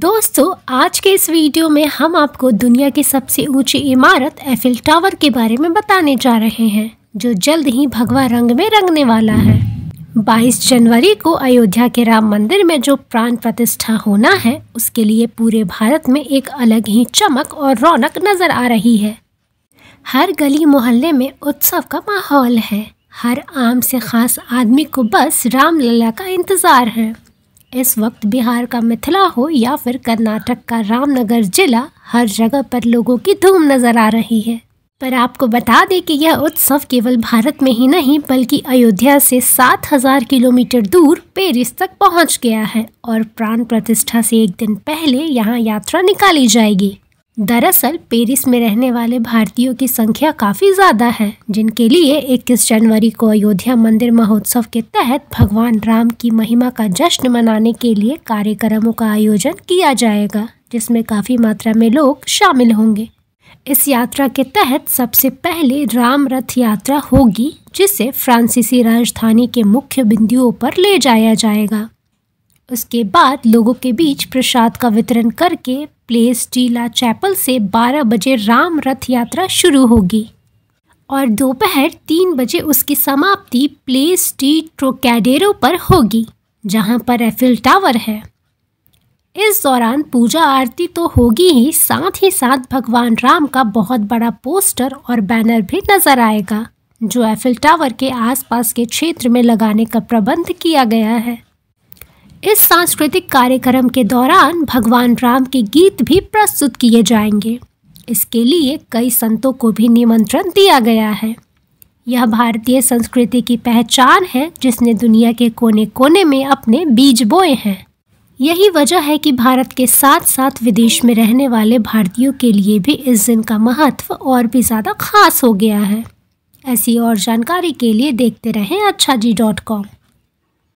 दोस्तों आज के इस वीडियो में हम आपको दुनिया की सबसे ऊंची इमारत एफिल टावर के बारे में बताने जा रहे हैं जो जल्द ही भगवा रंग में रंगने वाला है 22 जनवरी को अयोध्या के राम मंदिर में जो प्राण प्रतिष्ठा होना है उसके लिए पूरे भारत में एक अलग ही चमक और रौनक नजर आ रही है हर गली मोहल्ले में उत्सव का माहौल है हर आम से खास आदमी को बस रामलला का इंतज़ार है इस वक्त बिहार का मिथिला हो या फिर कर्नाटक का रामनगर जिला हर जगह पर लोगों की धूम नज़र आ रही है पर आपको बता दें कि यह उत्सव केवल भारत में ही नहीं बल्कि अयोध्या से 7000 किलोमीटर दूर पेरिस तक पहुंच गया है और प्राण प्रतिष्ठा से एक दिन पहले यहाँ यात्रा निकाली जाएगी दरअसल पेरिस में रहने वाले भारतीयों की संख्या काफ़ी ज़्यादा है जिनके लिए 21 जनवरी को अयोध्या मंदिर महोत्सव के तहत भगवान राम की महिमा का जश्न मनाने के लिए कार्यक्रमों का आयोजन किया जाएगा जिसमें काफ़ी मात्रा में लोग शामिल होंगे इस यात्रा के तहत सबसे पहले राम रथ यात्रा होगी जिसे फ्रांसीसी राजधानी के मुख्य बिंदुओं पर ले जाया जाएगा उसके बाद लोगों के बीच प्रसाद का वितरण करके प्लेस टीला चैपल से 12 बजे राम रथ यात्रा शुरू होगी और दोपहर तीन बजे उसकी समाप्ति प्लेस टी ट्रोकैडेरो पर होगी जहां पर एफिल टावर है इस दौरान पूजा आरती तो होगी ही साथ ही साथ भगवान राम का बहुत बड़ा पोस्टर और बैनर भी नजर आएगा जो एफिल टावर के आसपास के क्षेत्र में लगाने का प्रबंध किया गया है इस सांस्कृतिक कार्यक्रम के दौरान भगवान राम के गीत भी प्रस्तुत किए जाएंगे इसके लिए कई संतों को भी निमंत्रण दिया गया है यह भारतीय संस्कृति की पहचान है जिसने दुनिया के कोने कोने में अपने बीज बोए हैं यही वजह है कि भारत के साथ साथ विदेश में रहने वाले भारतीयों के लिए भी इस दिन का महत्व और भी ज़्यादा खास हो गया है ऐसी और जानकारी के लिए देखते रहें अच्छा जी डॉट कॉम